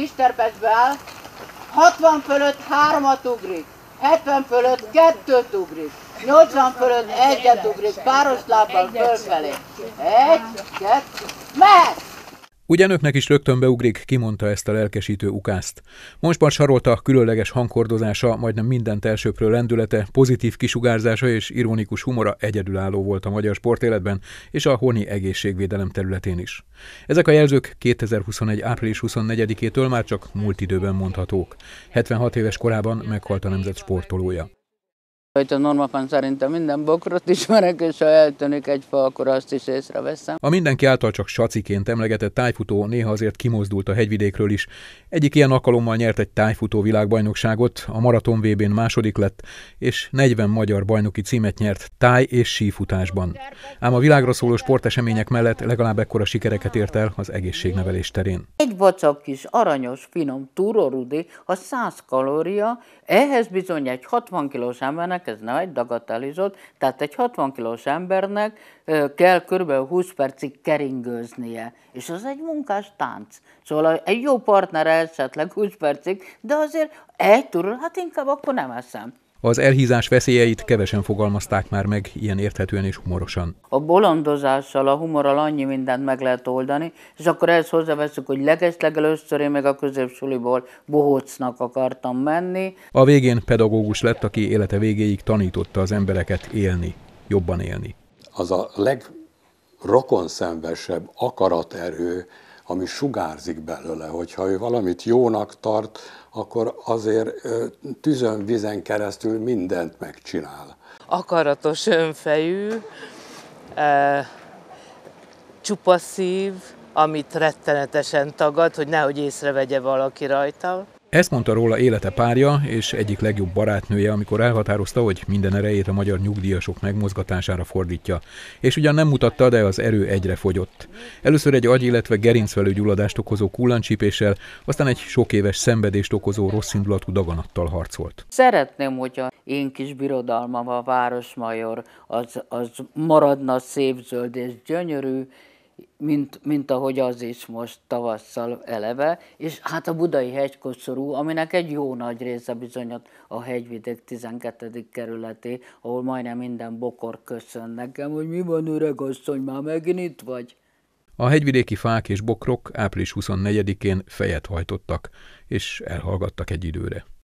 kis terpezbe áll, 60 fölött 3-at ugrik, 70 fölött 2-t ugrik, 80 fölött 1-et ugrik, páros lábbal fölfelé. 1, 2, mehet! Ugye önöknek is rögtön beugrik, kimondta ezt a lelkesítő ukázt. Monspat sarolta különleges hangkordozása, majdnem minden elsőprő lendülete, pozitív kisugárzása és ironikus humora egyedülálló volt a magyar sportéletben és a honi egészségvédelem területén is. Ezek a jelzők 2021. április 24-től már csak múlt időben mondhatók. 76 éves korában meghalt a nemzet sportolója a normafan szerintem minden bokrot ismerek, és ha eltűnik egy fa, akkor azt is észreveszem. A mindenki által csak saciként emlegetett tájfutó néha azért kimozdult a hegyvidékről is. Egyik ilyen alkalommal nyert egy tájfutó világbajnokságot, a maraton vb n második lett, és 40 magyar bajnoki címet nyert táj- és sífutásban. Ám a világra szóló sportesemények mellett legalább ekkora sikereket ért el az egészségnevelés terén. Egy vacak kis aranyos, finom túrorudi, a 100 kalória, ehhez bizony egy 60 kilós embernek embernek, ez egy dagatelizott, tehát egy 60 kilós embernek kell kb. 20 percig keringőznie, és az egy munkás tánc. Szóval egy jó partner esetleg 20 percig, de azért egy turul, hát inkább akkor nem eszem. Az elhízás veszélyeit kevesen fogalmazták már meg ilyen érthetően és humorosan. A bolondozással, a humorral annyi mindent meg lehet oldani, és akkor ezt hozzáveszünk, hogy legeslegelőször én meg a középsuliból bohócnak akartam menni. A végén pedagógus lett, aki élete végéig tanította az embereket élni, jobban élni. Az a legrokonszenvesebb akaraterő, ami sugárzik belőle, hogyha ő valamit jónak tart, akkor azért tűzön vizen keresztül mindent megcsinál. Akaratos önfejű, e, amit rettenetesen tagad, hogy nehogy észrevegye valaki rajta. Ezt mondta róla élete párja és egyik legjobb barátnője, amikor elhatározta, hogy minden erejét a magyar nyugdíjasok megmozgatására fordítja. És ugyan nem mutatta, de az erő egyre fogyott. Először egy agy, illetve gerincvelő gyulladást okozó kullancsípéssel, aztán egy sok éves szenvedést okozó rosszindulatú daganattal harcolt. Szeretném, a én kis birodalmam a városmajor, az, az maradna szép zöld és gyönyörű, mint, mint ahogy az is most tavasszal eleve, és hát a budai hegykoszorú, aminek egy jó nagy része bizonyat a hegyvidék 12. kerületi, ahol majdnem minden bokor köszön nekem, hogy mi van öreg asszony, már megint itt vagy. A hegyvidéki fák és bokrok április 24-én fejet hajtottak, és elhallgattak egy időre.